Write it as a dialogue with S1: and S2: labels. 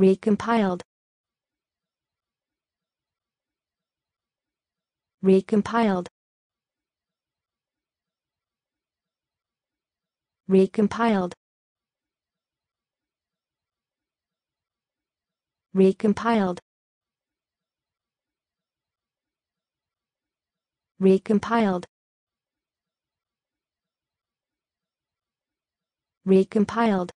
S1: recompiled recompiled recompiled recompiled recompiled recompiled